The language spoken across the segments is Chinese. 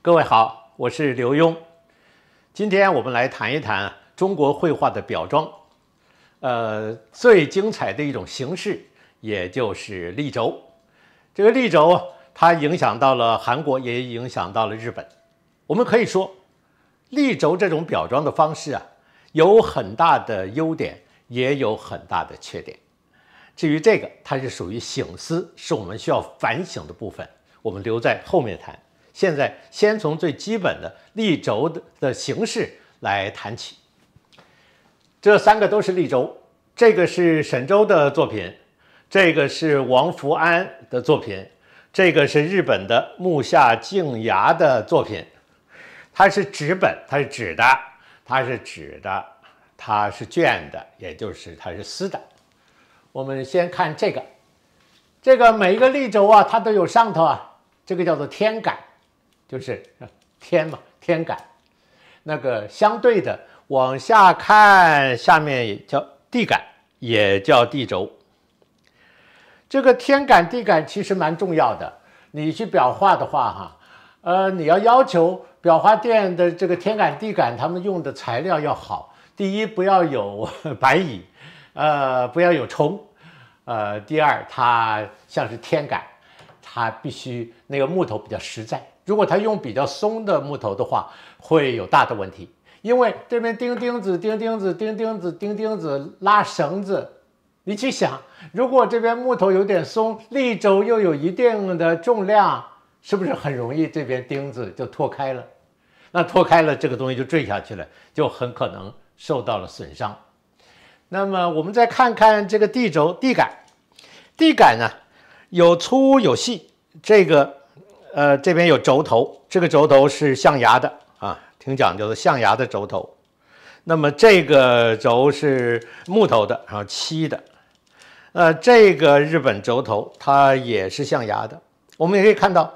各位好，我是刘墉。今天我们来谈一谈中国绘画的裱装，呃，最精彩的一种形式，也就是立轴。这个立轴它影响到了韩国，也影响到了日本。我们可以说，立轴这种裱装的方式啊，有很大的优点，也有很大的缺点。至于这个，它是属于醒思，是我们需要反省的部分，我们留在后面谈。现在先从最基本的立轴的的形式来谈起。这三个都是立轴，这个是沈周的作品，这个是王福安的作品，这个是日本的木下静雅的作品。它是纸本，它是纸的，它是纸的，它是卷的，也就是它是丝的。我们先看这个，这个每一个立轴啊，它都有上头啊，这个叫做天杆。就是天嘛，天感。那个相对的往下看，下面叫地感，也叫地轴。这个天感地感其实蛮重要的。你去裱画的话，哈，呃，你要要求裱画店的这个天感地感，他们用的材料要好。第一，不要有 白蚁，呃，不要有虫，呃，第二，它像是天感，它必须那个木头比较实在。如果它用比较松的木头的话，会有大的问题，因为这边钉钉子、钉钉子、钉钉子、钉钉子，拉绳子，你去想，如果这边木头有点松，立轴又有一定的重量，是不是很容易这边钉子就脱开了？那脱开了，这个东西就坠下去了，就很可能受到了损伤。那么我们再看看这个地轴、地杆、地杆呢，有粗有细，这个。呃，这边有轴头，这个轴头是象牙的啊，挺讲究的，象牙的轴头。那么这个轴是木头的，然后漆的。呃，这个日本轴头它也是象牙的。我们也可以看到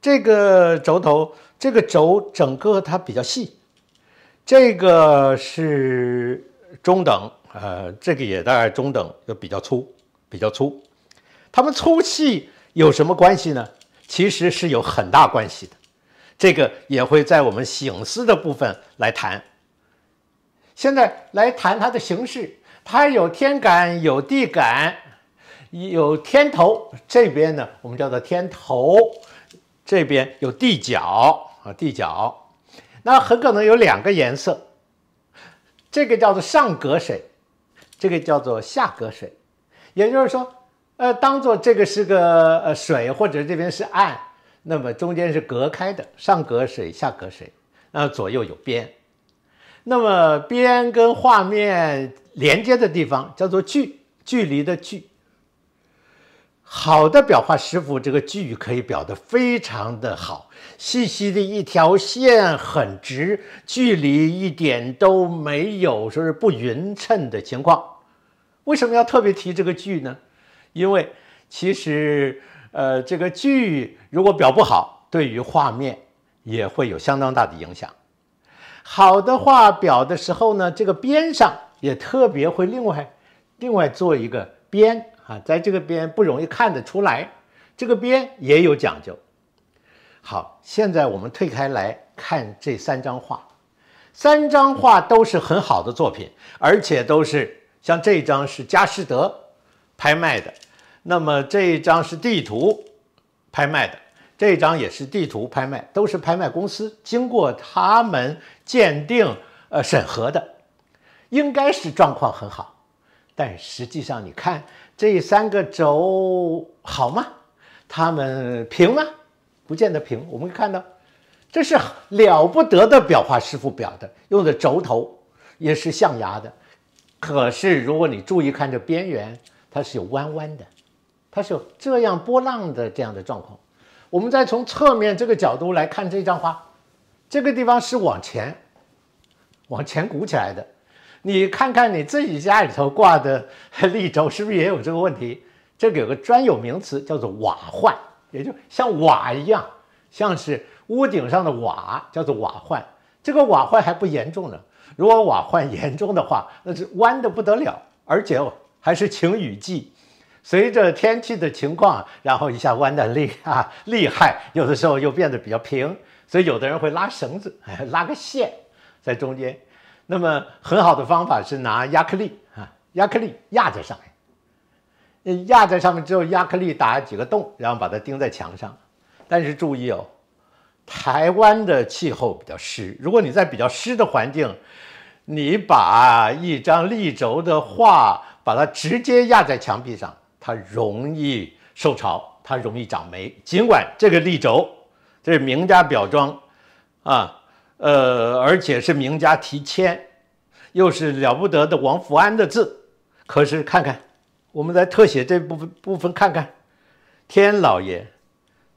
这个轴头，这个轴整个它比较细。这个是中等，呃，这个也大概中等，就比较粗，比较粗。它们粗细有什么关系呢？其实是有很大关系的，这个也会在我们醒思的部分来谈。现在来谈它的形式，它有天感，有地感，有天头。这边呢，我们叫做天头；这边有地角啊，地角。那很可能有两个颜色，这个叫做上格水，这个叫做下格水。也就是说。呃，当做这个是个呃水，或者这边是岸，那么中间是隔开的，上隔水，下隔水，啊，左右有边，那么边跟画面连接的地方叫做距，距离的距。好的裱画师傅，这个距可以裱的非常的好，细细的一条线很直，距离一点都没有说是不匀称的情况。为什么要特别提这个距呢？因为其实，呃，这个锯如果表不好，对于画面也会有相当大的影响。好的画表的时候呢，这个边上也特别会另外另外做一个边啊，在这个边不容易看得出来，这个边也有讲究。好，现在我们退开来看这三张画，三张画都是很好的作品，而且都是像这张是佳士得拍卖的，那么这一张是地图拍卖的，这一张也是地图拍卖，都是拍卖公司经过他们鉴定呃审核的，应该是状况很好，但实际上你看这三个轴好吗？它们平吗？不见得平。我们看到这是了不得的裱画师傅裱的，用的轴头也是象牙的，可是如果你注意看这边缘。它是有弯弯的，它是有这样波浪的这样的状况。我们再从侧面这个角度来看这张画，这个地方是往前，往前鼓起来的。你看看你自己家里头挂的 立轴是不是也有这个问题？这个有个专有名词叫做瓦坏，也就像瓦一样，像是屋顶上的瓦，叫做瓦坏。这个瓦坏还不严重呢，如果瓦坏严重的话，那是弯的不得了，而且。还是晴雨季，随着天气的情况，然后一下弯的厉啊 厉害，有的时候又变得比较平，所以有的人会拉绳子，拉个线在中间。那么很好的方法是拿亚克力啊，亚克力压在上面，那压在上面之后，亚克力打几个洞，然后把它钉在墙上。但是注意哦，台湾的气候比较湿，如果你在比较湿的环境，你把一张立轴的画。把它直接压在墙壁上，它容易受潮，它容易长霉。尽管这个立轴这是名家裱装啊，呃，而且是名家题签，又是了不得的王福安的字，可是看看，我们再特写这部分部分看看，天老爷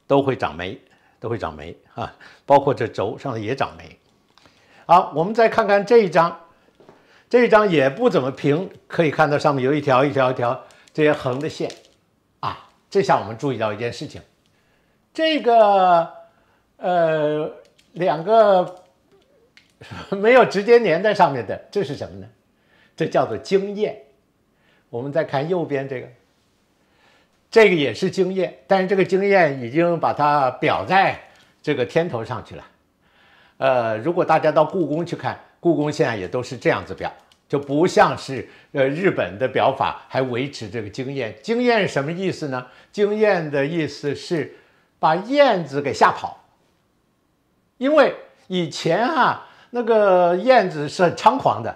都会长霉，都会长霉啊！包括这轴上的也长霉。好，我们再看看这一张。这张也不怎么平，可以看到上面有一条一条一条这些横的线，啊，这下我们注意到一件事情，这个，呃，两个没有直接粘在上面的，这是什么呢？这叫做经验。我们再看右边这个，这个也是经验，但是这个经验已经把它表在这个天头上去了。呃，如果大家到故宫去看。故宫现在也都是这样子表，就不像是呃日本的表法，还维持这个经验。经验是什么意思呢？经验的意思是把燕子给吓跑，因为以前啊那个燕子是很猖狂的，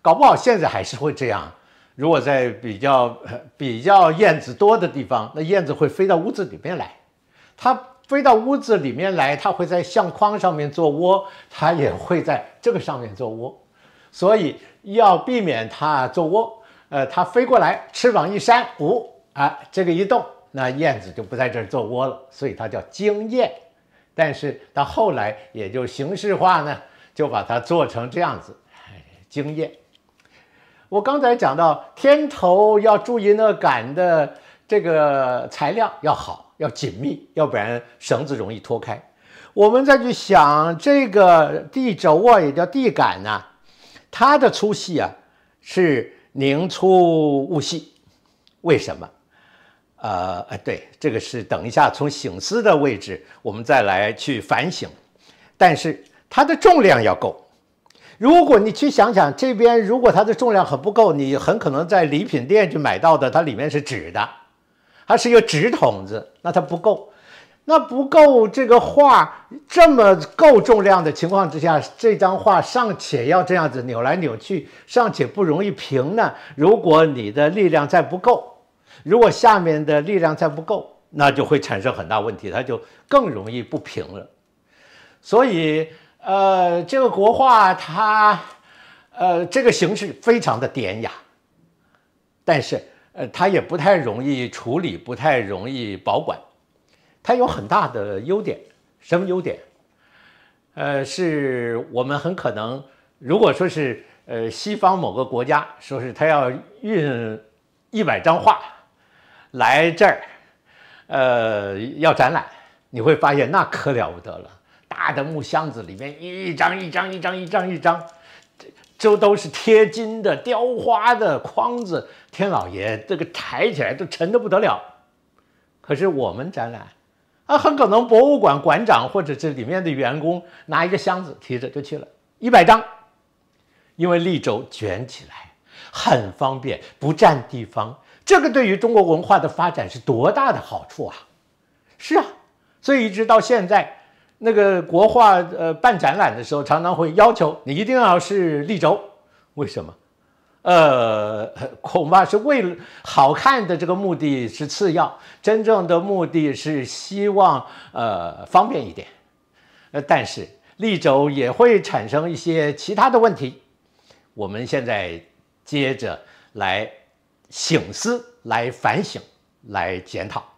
搞不好现在还是会这样。如果在比较比较燕子多的地方，那燕子会飞到屋子里面来，它。飞到屋子里面来，它会在相框上面做窝，它也会在这个上面做窝，所以要避免它做窝。呃，它飞过来，翅膀一扇，唔，啊，这个一动，那燕子就不在这儿做窝了，所以它叫惊燕。但是到后来也就形式化呢，就把它做成这样子，惊燕。我刚才讲到天头要注意那杆的。这个材料要好，要紧密，要不然绳子容易脱开。我们再去想这个地轴啊，也叫地杆呐，它的粗细啊是宁粗勿细。为什么？呃，对，这个是等一下从醒思的位置，我们再来去反省。但是它的重量要够。如果你去想想这边，如果它的重量很不够，你很可能在礼品店去买到的，它里面是纸的。它是一个纸筒子，那它不够，那不够这个画这么够重量的情况之下，这张画尚且要这样子扭来扭去，尚且不容易平呢。如果你的力量再不够，如果下面的力量再不够，那就会产生很大问题，它就更容易不平了。所以，呃，这个国画它，呃，这个形式非常的典雅，但是。呃，它也不太容易处理，不太容易保管。它有很大的优点，什么优点？呃，是我们很可能，如果说是呃西方某个国家，说是他要运一百张画来这儿，呃，要展览，你会发现那可了不得了，大的木箱子里面一张一张一张一张一张。这都是贴金的雕花的框子，天老爷，这个抬起来都沉得不得了。可是我们展览啊，很可能博物馆馆长或者这里面的员工拿一个箱子提着就去了，一百张，因为立轴卷起来很方便，不占地方。这个对于中国文化的发展是多大的好处啊！是啊，所以一直到现在。那个国画呃办展览的时候，常常会要求你一定要是立轴，为什么？呃，恐怕是为好看的这个目的是次要，真正的目的是希望呃方便一点。呃，但是立轴也会产生一些其他的问题。我们现在接着来醒思、来反省、来检讨。